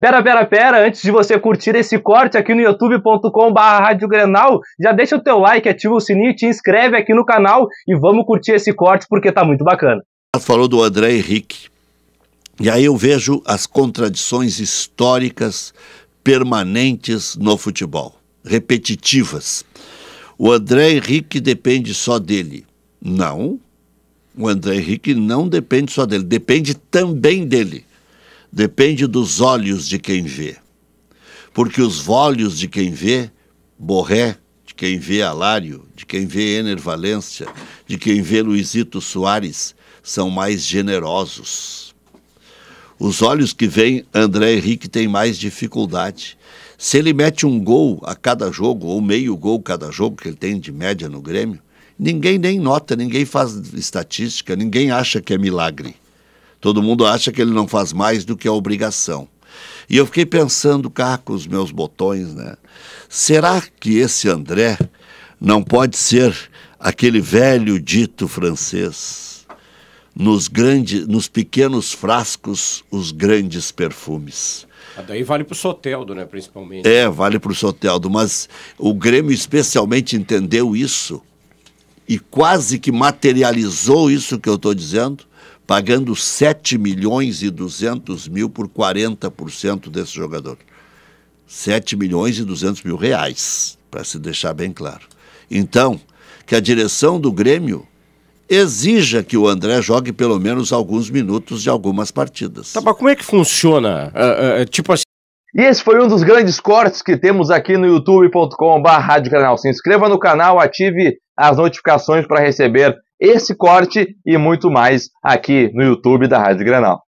Pera, pera, pera, antes de você curtir esse corte aqui no youtube.com.br Rádio já deixa o teu like, ativa o sininho, te inscreve aqui no canal e vamos curtir esse corte porque tá muito bacana. Falou do André Henrique. E aí eu vejo as contradições históricas permanentes no futebol, repetitivas. O André Henrique depende só dele. Não, o André Henrique não depende só dele, depende também dele depende dos olhos de quem vê. Porque os olhos de quem vê, Borré, de quem vê Alário, de quem vê Ener Valência, de quem vê Luizito Soares, são mais generosos. Os olhos que veem André Henrique têm mais dificuldade. Se ele mete um gol a cada jogo, ou meio gol cada jogo que ele tem de média no Grêmio, ninguém nem nota, ninguém faz estatística, ninguém acha que é milagre. Todo mundo acha que ele não faz mais do que a obrigação. E eu fiquei pensando cá com os meus botões, né? Será que esse André não pode ser aquele velho dito francês? Nos, grande, nos pequenos frascos, os grandes perfumes. Ah, daí vale para o Soteldo, né, principalmente. É, vale para o Soteldo, mas o Grêmio especialmente entendeu isso e quase que materializou isso que eu estou dizendo, pagando 7 milhões e 200 mil por 40% desse jogador. 7 milhões e 200 mil reais, para se deixar bem claro. Então, que a direção do Grêmio exija que o André jogue pelo menos alguns minutos de algumas partidas. Tá, mas como é que funciona? Uh, uh, tipo assim. E esse foi um dos grandes cortes que temos aqui no youtube.com.br. Se inscreva no canal, ative as notificações para receber esse corte e muito mais aqui no YouTube da Rádio Granal.